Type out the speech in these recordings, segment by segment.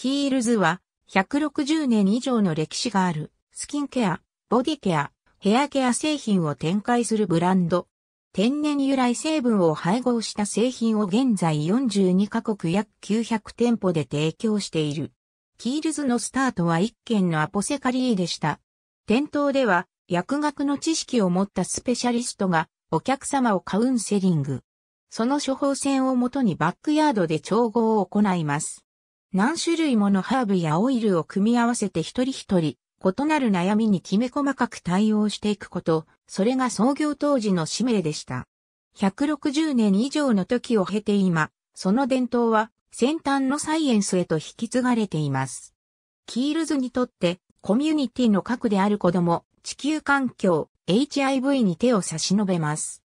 キールズは160年以上の歴史があるスキンケア、ボディケア、ヘアケア製品を展開するブランド。天然由来成分を配合した製品を現在42カ国約900店舗で提供している。キールズのスタートは1軒のアポセカリーでした。店頭では薬学の知識を持ったスペシャリストがお客様をカウンセリング。その処方箋をもとにバックヤードで調合を行います。何種類ものハーブやオイルを組み合わせて一人一人、異なる悩みにきめ細かく対応していくこと、それが創業当時の使命でした。160年以上の時を経て今、その伝統は先端のサイエンスへと引き継がれています。キールズにとって、コミュニティの核である子供、地球環境、HIV に手を差し伸べます。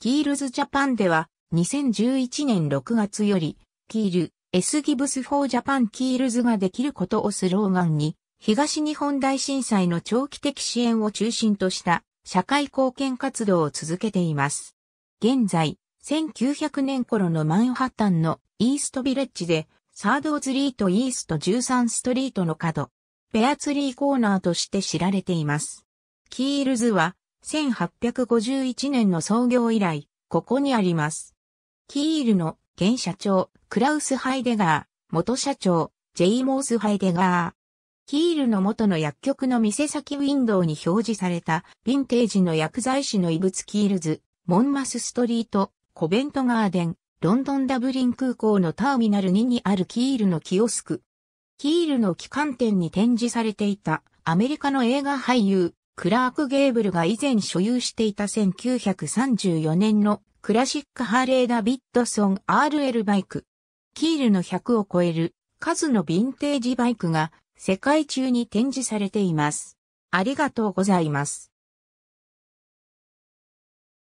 キールズジャパンでは、2011年6月より、キール、S ギブス・フォー・ジャパン・キールズができることをスローガンに、東日本大震災の長期的支援を中心とした社会貢献活動を続けています。現在、1900年頃のマンハッタンのイーストビレッジで、サードオズリートイースト13ストリートの角、ベアツリーコーナーとして知られています。キールズは、1851年の創業以来、ここにあります。キールの現社長、クラウス・ハイデガー、元社長、ジェイモース・ハイデガー。キールの元の薬局の店先ウィンドウに表示されたヴィンテージの薬剤師の異物キールズ、モンマスストリート、コベントガーデン、ロンドンダブリン空港のターミナル2にあるキールのキオスク。キールの機関店に展示されていたアメリカの映画俳優、クラーク・ゲーブルが以前所有していた1934年のクラシックハーレーダビッドソン RL バイク。キールの100を超える数のヴィンテージバイクが世界中に展示されています。ありがとうございます。